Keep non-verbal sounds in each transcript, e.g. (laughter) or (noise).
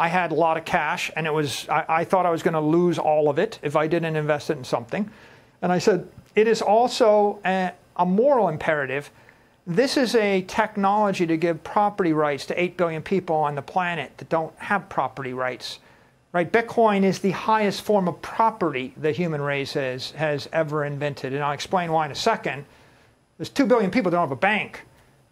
I had a lot of cash, and it was I, I thought I was going to lose all of it if I didn't invest it in something. And I said, it is also a, a moral imperative. This is a technology to give property rights to 8 billion people on the planet that don't have property rights. Right? Bitcoin is the highest form of property the human race has, has ever invented. And I'll explain why in a second. There's 2 billion people that don't have a bank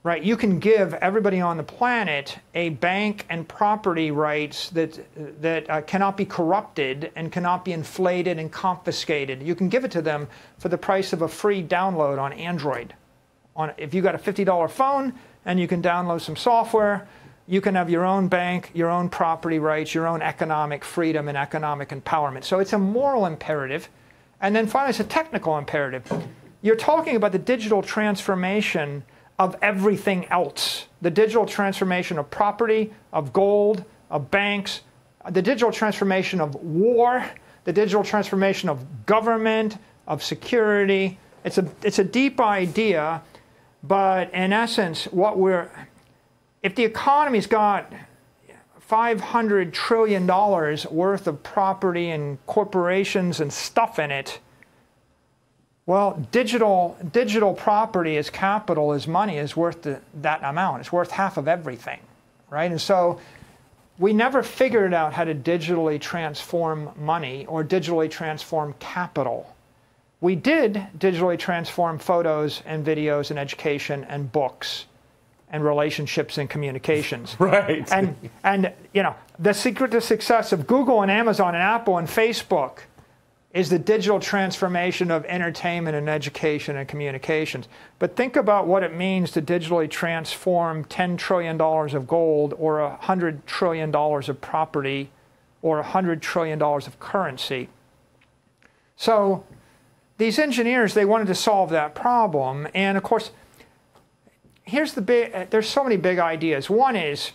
right? You can give everybody on the planet a bank and property rights that that uh, cannot be corrupted and cannot be inflated and confiscated. You can give it to them for the price of a free download on Android. On if you got a fifty dollar phone and you can download some software. You can have your own bank, your own property rights, your own economic freedom and economic empowerment. So it's a moral imperative. And then finally, it's a technical imperative. You're talking about the digital transformation of everything else. The digital transformation of property, of gold, of banks, the digital transformation of war, the digital transformation of government, of security. It's a, it's a deep idea, but in essence, what we're, if the economy's got $500 trillion worth of property and corporations and stuff in it, well, digital, digital property as capital as money is worth the, that amount. It's worth half of everything, right? And so we never figured out how to digitally transform money or digitally transform capital. We did digitally transform photos and videos and education and books and relationships and communications. (laughs) Right. And, and you know, the secret to success of Google and Amazon and Apple and Facebook – is the digital transformation of entertainment and education and communications. But think about what it means to digitally transform $10 trillion of gold or $100 trillion of property or $100 trillion of currency. So these engineers, they wanted to solve that problem. And of course, here's the big, uh, there's so many big ideas. One is,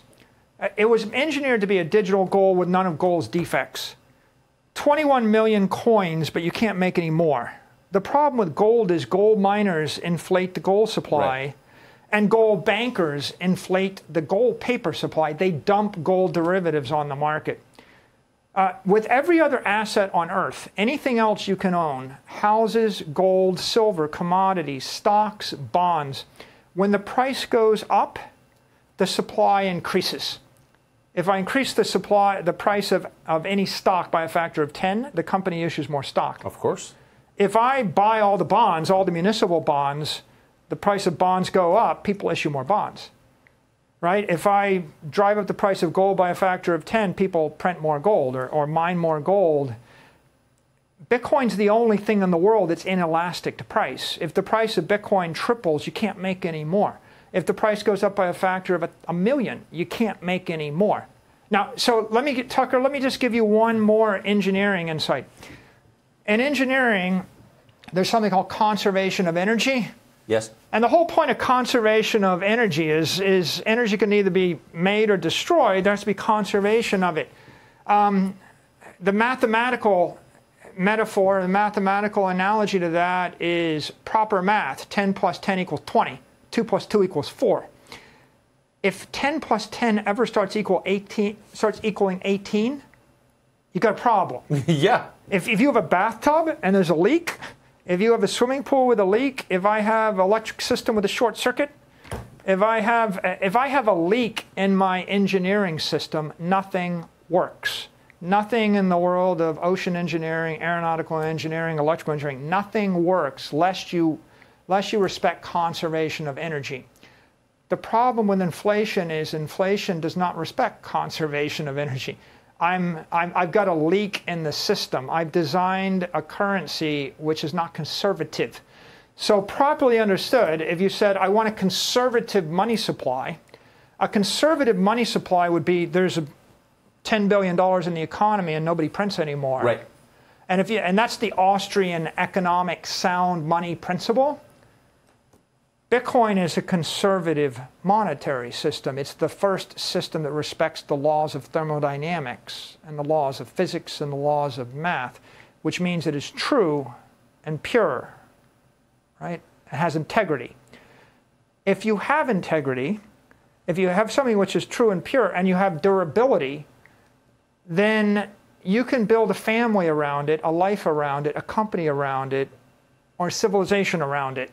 uh, it was engineered to be a digital goal with none of goal's defects. 21 million coins, but you can't make any more. The problem with gold is gold miners inflate the gold supply. Right. And gold bankers inflate the gold paper supply. They dump gold derivatives on the market. Uh, with every other asset on earth, anything else you can own, houses, gold, silver, commodities, stocks, bonds, when the price goes up, the supply increases. If I increase the supply, the price of, of any stock by a factor of 10, the company issues more stock. Of course. If I buy all the bonds, all the municipal bonds, the price of bonds go up, people issue more bonds. Right? If I drive up the price of gold by a factor of 10, people print more gold or, or mine more gold. Bitcoin's the only thing in the world that's inelastic to price. If the price of Bitcoin triples, you can't make any more. If the price goes up by a factor of a, a million, you can't make any more. Now, so let me, get, Tucker, let me just give you one more engineering insight. In engineering, there's something called conservation of energy. Yes. And the whole point of conservation of energy is, is energy can either be made or destroyed. There has to be conservation of it. Um, the mathematical metaphor, the mathematical analogy to that is proper math, 10 plus 10 equals 20. 2 plus 2 equals 4. If 10 plus 10 ever starts equal 18 starts equaling 18, you got a problem. (laughs) yeah. If, if you have a bathtub and there's a leak, if you have a swimming pool with a leak, if I have electric system with a short circuit, if I have if I have a leak in my engineering system, nothing works. Nothing in the world of ocean engineering, aeronautical engineering, electrical engineering, nothing works lest you unless you respect conservation of energy. The problem with inflation is inflation does not respect conservation of energy. I'm, i have got a leak in the system. I've designed a currency which is not conservative. So, properly understood, if you said, I want a conservative money supply, a conservative money supply would be there's $10 billion in the economy and nobody prints anymore. Right. And, if you, and that's the Austrian economic sound money principle. Bitcoin is a conservative monetary system. It's the first system that respects the laws of thermodynamics and the laws of physics and the laws of math, which means it is true and pure, right? It has integrity. If you have integrity, if you have something which is true and pure and you have durability, then you can build a family around it, a life around it, a company around it, or civilization around it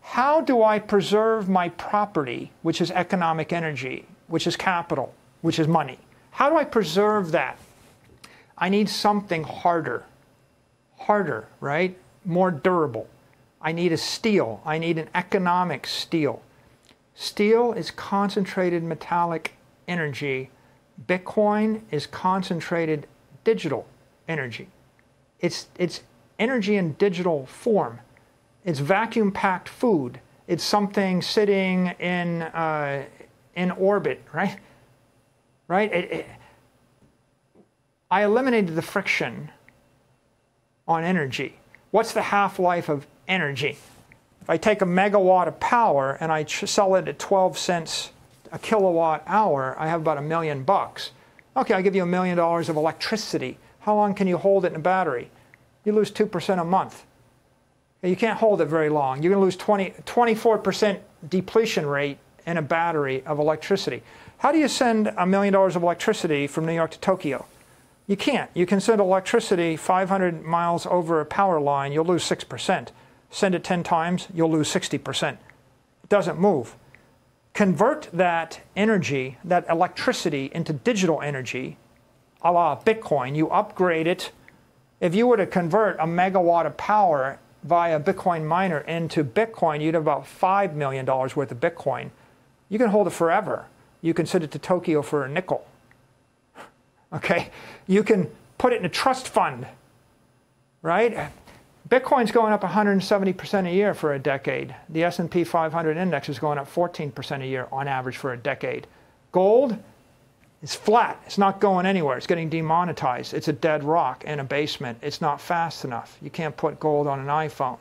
how do I preserve my property, which is economic energy, which is capital, which is money? How do I preserve that? I need something harder, harder, right? More durable. I need a steel. I need an economic steel. Steel is concentrated metallic energy. Bitcoin is concentrated digital energy. It's, it's energy in digital form it's vacuum packed food. It's something sitting in, uh, in orbit, right? Right? It, it, I eliminated the friction on energy. What's the half life of energy? If I take a megawatt of power and I sell it at 12 cents a kilowatt hour, I have about a million bucks. Okay, i give you a million dollars of electricity. How long can you hold it in a battery? You lose 2% a month you can't hold it very long. You're going to lose 20, 24% depletion rate in a battery of electricity. How do you send a million dollars of electricity from New York to Tokyo? You can't. You can send electricity 500 miles over a power line, you'll lose 6%. Send it 10 times, you'll lose 60%. It doesn't move. Convert that energy, that electricity, into digital energy, a la Bitcoin. You upgrade it. If you were to convert a megawatt of power via Bitcoin miner into Bitcoin, you'd have about $5 million worth of Bitcoin. You can hold it forever. You can send it to Tokyo for a nickel. (laughs) Okay? You can put it in a trust fund, right? Bitcoin's going up 170% a year for a decade. The S&P 500 index is going up 14% a year on average for a decade. Gold, it's flat. It's not going anywhere. It's getting demonetized. It's a dead rock in a basement. It's not fast enough. You can't put gold on an iPhone.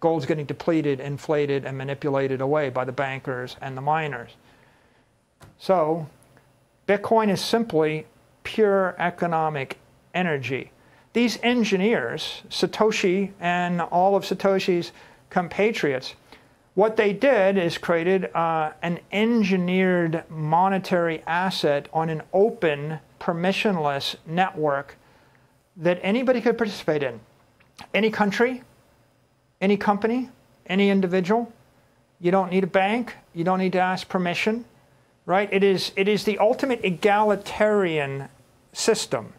Gold's getting depleted, inflated, and manipulated away by the bankers and the miners. So, Bitcoin is simply pure economic energy. These engineers, Satoshi and all of Satoshi's compatriots, what they did is created uh, an engineered monetary asset on an open, permissionless network that anybody could participate in. Any country, any company, any individual. You don't need a bank. You don't need to ask permission, right? It is, it is the ultimate egalitarian system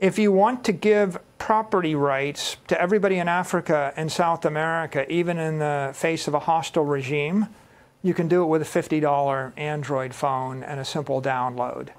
if you want to give property rights to everybody in Africa and South America, even in the face of a hostile regime, you can do it with a $50 Android phone and a simple download.